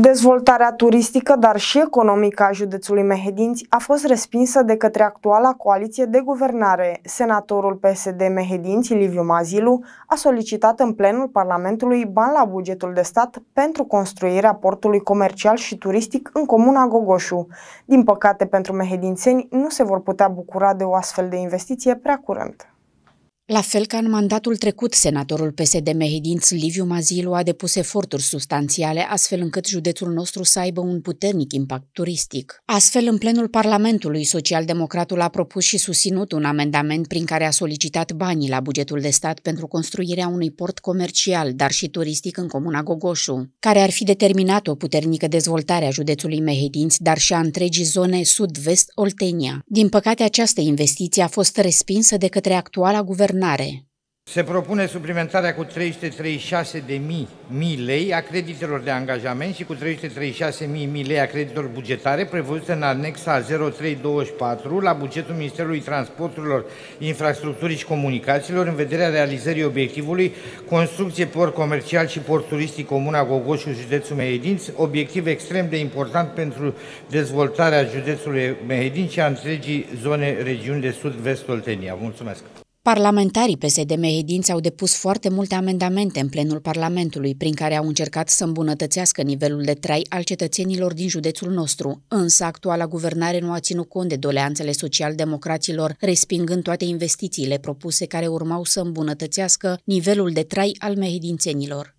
Dezvoltarea turistică, dar și economică a județului Mehedinți a fost respinsă de către actuala coaliție de guvernare. Senatorul PSD Mehedinți, Liviu Mazilu, a solicitat în plenul Parlamentului bani la bugetul de stat pentru construirea portului comercial și turistic în comuna Gogoșu. Din păcate pentru mehedințeni, nu se vor putea bucura de o astfel de investiție prea curând. La fel ca în mandatul trecut, senatorul PSD Mehedinț Liviu Mazilu a depus eforturi substanțiale astfel încât județul nostru să aibă un puternic impact turistic. Astfel, în plenul Parlamentului, socialdemocratul a propus și susținut un amendament prin care a solicitat banii la bugetul de stat pentru construirea unui port comercial, dar și turistic în comuna Gogoșu, care ar fi determinat o puternică dezvoltare a județului Mehedinț, dar și a întregii zone sud-vest Oltenia. Din păcate, această investiție a fost respinsă de către actuala guvernare guvernare. Se propune suplimentarea cu 336.000 mii lei a creditelor de angajament și cu 336.000 mii lei a creditelor bugetare prevăzute în anexa 0324 la bugetul Ministerului Transporturilor, Infrastructurii și Comunicațiilor în vederea realizării obiectivului construcție port comercial și port turistic Comuna Gogoșu, județul Mehedinți, obiectiv extrem de important pentru dezvoltarea județului Mehedinți și a întregii zone regiuni de sud-vest Oltenia. Mulțumesc! Parlamentarii PSD Mehedinți au depus foarte multe amendamente în plenul Parlamentului, prin care au încercat să îmbunătățească nivelul de trai al cetățenilor din județul nostru, însă actuala guvernare nu a ținut cont de doleanțele social-democraților, respingând toate investițiile propuse care urmau să îmbunătățească nivelul de trai al mehedințenilor.